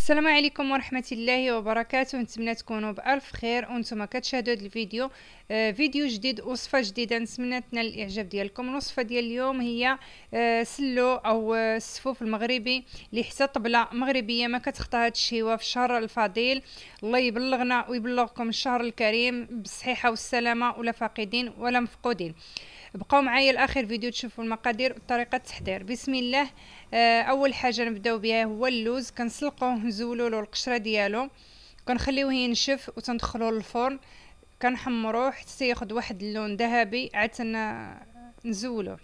السلام عليكم ورحمة الله وبركاته نتمنى تكونوا بألف خير وانتم كتشاهدوا هذا الفيديو آه فيديو جديد وصفة جديدة نتمنى تنال الإعجاب ديالكم الوصفة ديال اليوم هي آه سلو أو آه، السفوف المغربي اللي حتى طبلة مغربية ما كتخطاها الشهوة في الشهر الفضيل الله يبلغنا ويبلغكم الشهر الكريم بالصحيحة والسلامة ولا فاقدين ولا مفقودين آه بقاو معايا لاخر فيديو تشوفوا المقادير وطريقه التحضير بسم الله آه اول حاجه نبداو بها هو اللوز كنسلقوه نزولوا له القشره ديالو كنخليوه ينشف وتندخلوه للفرن كنحمروه حتى ياخذ واحد اللون ذهبي عاد نزولوه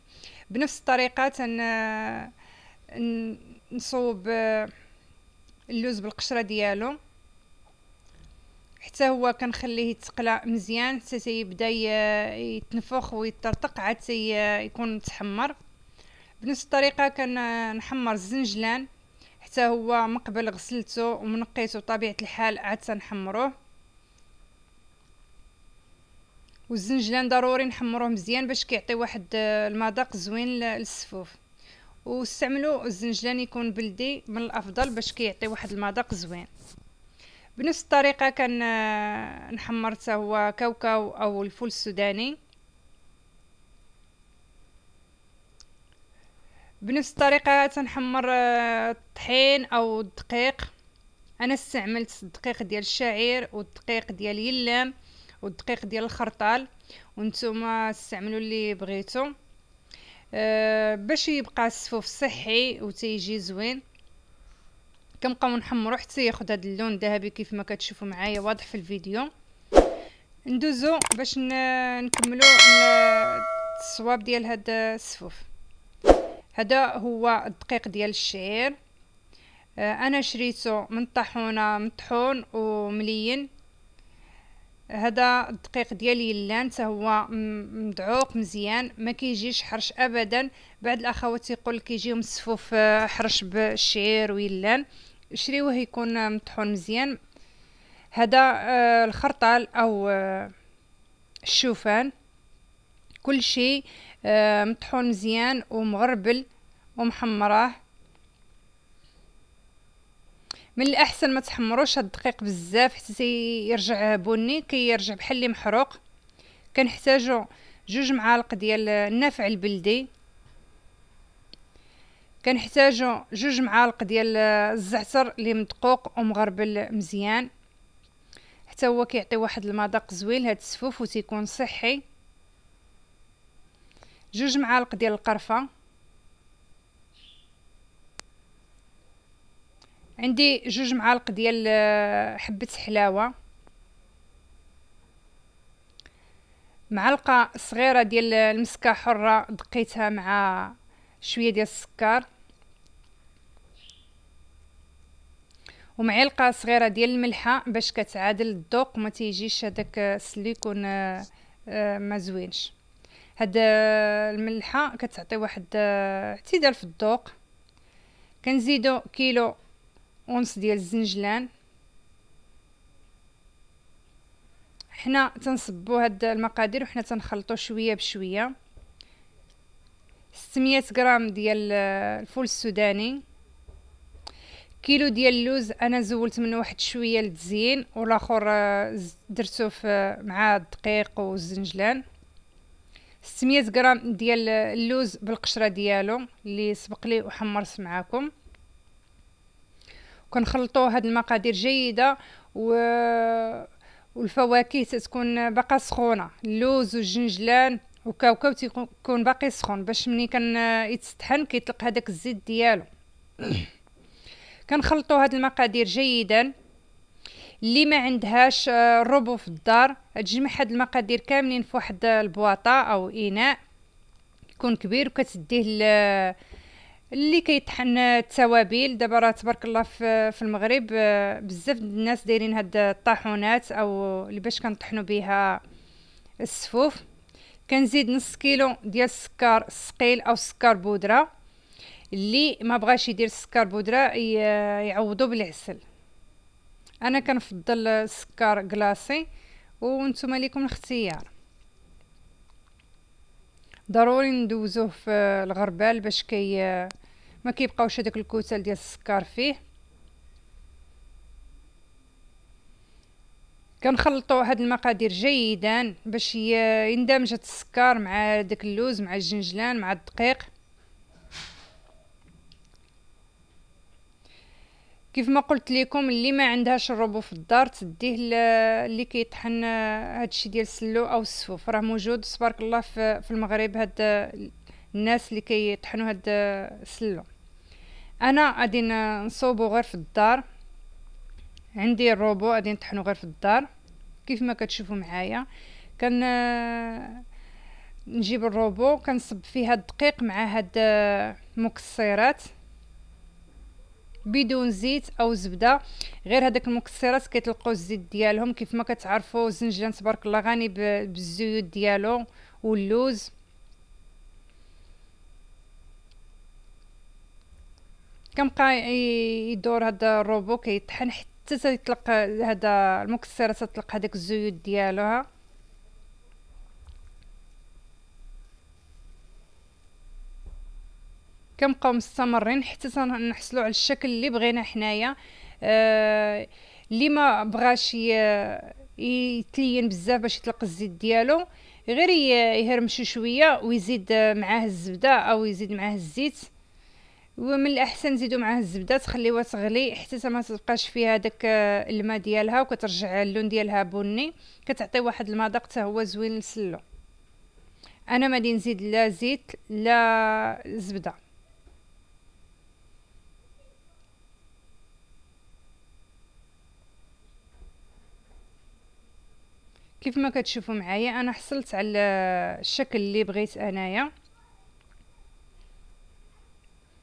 بنفس الطريقه تن نصوب آه، اللوز بالقشره ديالو حتى هو كنخليه يتقلى مزيان حتى تيبدا يتنفخ ويطرطق عاد يكون تحمر بنفس الطريقه كنحمر الزنجلان حتى هو مقبل غسلته ومنقيته بطبيعه الحال عاد تنحمروه والزنجلان ضروري نحمروه مزيان باش كيعطي واحد المذاق زوين للسفوف واستعملوا الزنجلان يكون بلدي من الافضل باش كيعطي واحد المذاق زوين بنفس الطريقة كان آه، نحمر هو كاوكاو أو الفول السوداني بنفس الطريقة تنحمر الطحين آه، أو الدقيق أنا استعملت الدقيق ديال الشعير والدقيق ديال يلام والدقيق ديال الخرطال وانتم استعملوا اللي بغيتو أه باش يبقى السفوف صحي وتيجي زوين كنبقاو نحمرو حتى ياخد هذا اللون الذهبي كيف ما كتشوفوا معايا واضح في الفيديو ندوزو باش نكملو الصواب ديال هاد السفوف هذا هو الدقيق ديال الشعير آه، انا شريته من طاحونه مطحون وملين هذا الدقيق ديال يلان هو مدعوق مزيان ما كيجيش حرش ابدا بعض الاخوات يقول كيجيهم السفوف آه، حرش بالشعير ويلان شريوه يكون مطحون مزيان هذا آه الخرطال او آه الشوفان كل شيء آه مطحون مزيان ومغربل ومحمراه من الاحسن ما تحمروش الدقيق بزاف حتى يرجع بني كيرجع يرجع بحال اللي محروق كنحتاجو جوج معالق ديال النافع البلدي كنحتاجو جوج معالق ديال الزعتر اللي مدقوق ومغربل مزيان حتى هو كيعطي واحد المذاق زوين هاد السفوف وتيكون صحي جوج معالق ديال القرفه عندي جوج معالق ديال آه، حبه حلاوه معلقه صغيره ديال آه، المسكه حره دقيتها مع شويه ديال السكر ومعلقه صغيره ديال الملحه باش كتعادل الذوق وما تيجيش هذاك السليكون يكون آه، آه، ما زوينش هاد آه، الملحه كتعطي واحد اعتدال في الذوق كنزيدو كيلو ونص ديال الزنجلان حنا تنصبو هاد المقادير وحنا تنخلطو شويه بشويه 600 غرام ديال الفول السوداني كيلو ديال اللوز انا زولت منه واحد شويه للتزيين والاخر آه، درتو في آه، مع الدقيق والزنجلان 600 غرام ديال آه، اللوز بالقشره ديالو اللي سبق لي وحمرت معاكم كنخلطوا هاد المقادير جيده و والفواكه تتكون باقا سخونه اللوز والجنجلان وكاوكاو تيكون باقي سخون باش ملي كان يتستحن كيطلق هذاك الزيت ديالو كنخلطوا هاد المقادير جيدا اللي ما عندهاش الربو آه، في الدار تجمع هاد المقادير كاملين في واحد آه، البواطه او اناء يكون كبير وكتديه اللي كيطحن آه، التوابل دابا راه تبارك الله في, في المغرب بزاف الناس دايرين هاد الطاحونات او اللي باش كنطحنوا بها السفوف كنزيد نص كيلو ديال السكر الثقيل او سكر بودره اللي ما بغاش يدير السكر بودره يعوضو بالعسل انا كنفضل السكر كلاصي وانتم ليكم الاختيار ضروري ندوزوه في الغربال باش كي ما كيبقاوش هذوك الكتل ديال السكر فيه كنخلطوا هاد المقادير جيدا باش يندمج السكر مع داك اللوز مع الجنجلان مع الدقيق كيف ما قلت لكم اللي ما عندهاش الروبو في الدار تديه اللي كيطحن هادشي ديال السلو او السفوف راه موجود تبارك الله في, في المغرب هاد الناس اللي كيطحنوا هاد السلو انا غادي نصوبو غير في الدار عندي الروبو غادي نطحنو غير في الدار كيف ما كتشوفوا معايا كان نجيب الروبو كنصب فيه هاد الدقيق مع هاد المكسرات بدون زيت او زبده غير هذاك المكسرات كيطلقوا الزيت ديالهم كيف ما كتعرفوا الزنجان تبارك الله غني بالزيوت ديالو واللوز كنبقى يدور هذا الروبو كيطحن حتى تطلق هذا المكسرات تطلق هذاك الزيوت ديالها كنبقاو مستمرين حتى نحصلوا على الشكل اللي بغينا حنايا آه اللي ما بغاش يتلين بزاف باش يطلق الزيت ديالو غير يهرمشو شويه ويزيد معاه الزبده او يزيد معاه الزيت ومن الاحسن نزيدو معاه الزبده تخليوها تغلي حتى ما تبقاش فيها داك آه، الماء ديالها وكترجع اللون ديالها بني كتعطي واحد المذاق حتى هو زوين للسلو انا ما نزيد لا زيت لا زبده كيف ما كتشوفوا معايا انا حصلت على الشكل اللي بغيت انايا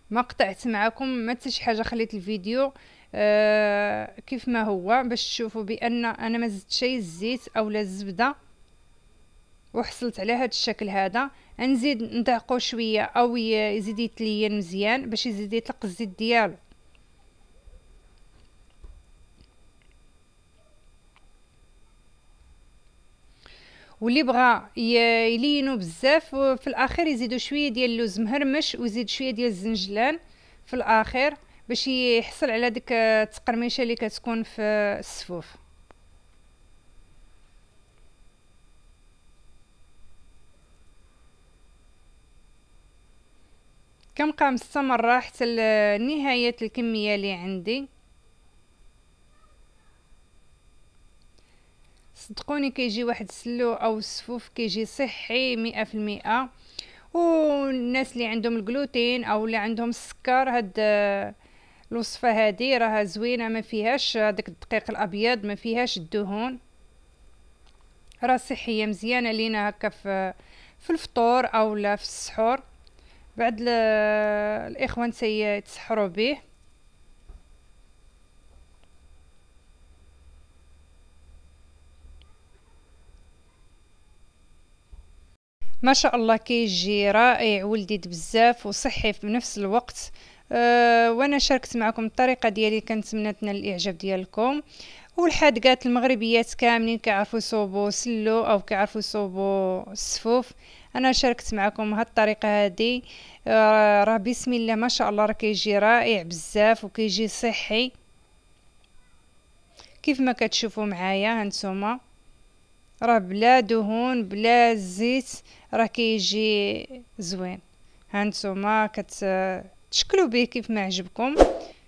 ما قطعت معكم ما حتى شي حاجه خليت الفيديو آه كيف ما هو باش تشوفوا بان انا ما زدت شي الزيت لا الزبده وحصلت على هذا الشكل هذا نزيد ندعقو شويه او يزيد يتلين مزيان باش يزيد يطلق الزيت ديالو واللي بغى يلينو بزاف في الاخر يزيدو شويه ديال اللوز مهرمش ويزيد شويه ديال الزنجلان في الاخر باش يحصل على ديك التقرميشه اللي كتكون في السفوف كنبقى مستمره حتى لنهايه الكميه اللي عندي صدقوني كيجي واحد السلو او السفوف كيجي صحي مئة في المئة والناس اللي عندهم الجلوتين او اللي عندهم السكر هاد الوصفه هذه راها زوينه ما فيهاش داك الدقيق الابيض ما فيهاش الدهون راه صحيه مزيانه لينا هكا في في الفطور لا في السحور بعد الاخوان سيتسحروا به ما شاء الله كيجي رائع ولذيذ بزاف وصحي في نفس الوقت أه وانا شاركت معكم الطريقه ديالي كنتمنى تنال الاعجاب ديالكم والحادقات المغربيات كاملين كيعرفوا يصوبوا سلو او كيعرفوا يصوبوا السفوف انا شاركت معكم هاد الطريقه هادي أه، راه بسم الله ما شاء الله راه كيجي رائع بزاف وكيجي صحي كيف ما كتشوفوا معايا هانتوما راه بلا دهون بلا زيت راه كيجي زوين هانتوما كتشكلوا به كيف ما عجبكم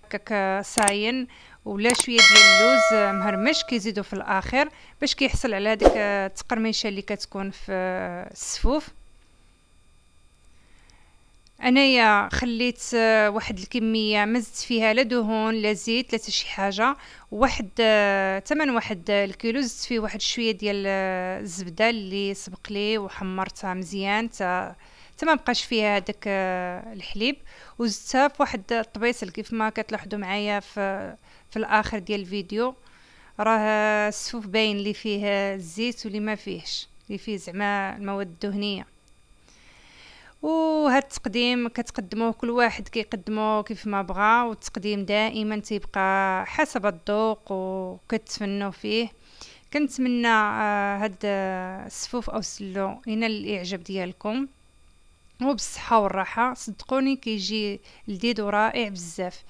هكاك صاين ولا شويه ديال اللوز آه، مهرمش كيزيدوا في الاخر باش كيحصل على هذيك آه، التقرميشه اللي كتكون في آه، السفوف انايا خليت آه، واحد الكميه ما زدت فيها لا دهون لا زيت لا شي حاجه واحد ثمن آه، واحد آه، الكيلو زدت فيه واحد شويه ديال الزبده اللي سبق لي وحمرتها مزيان تا حتى ما بقاش فيها هذاك الحليب وزدتها في واحد الطبيصل كيف ما كتلاحظوا معايا في في الاخر ديال الفيديو راه السفوف باين اللي فيه الزيت واللي ما فيهش اللي فيه زعما المواد الدهنيه وهذا التقديم كتقدموه كل واحد كيقدموه كيف ما بغى والتقديم دائما تيبقى حسب الذوق وكتفنوا فيه كنتمنى آه، هاد السفوف او السلو ينال الاعجاب ديالكم وبالصحه والراحه صدقوني كيجي لذيذ ورائع بزاف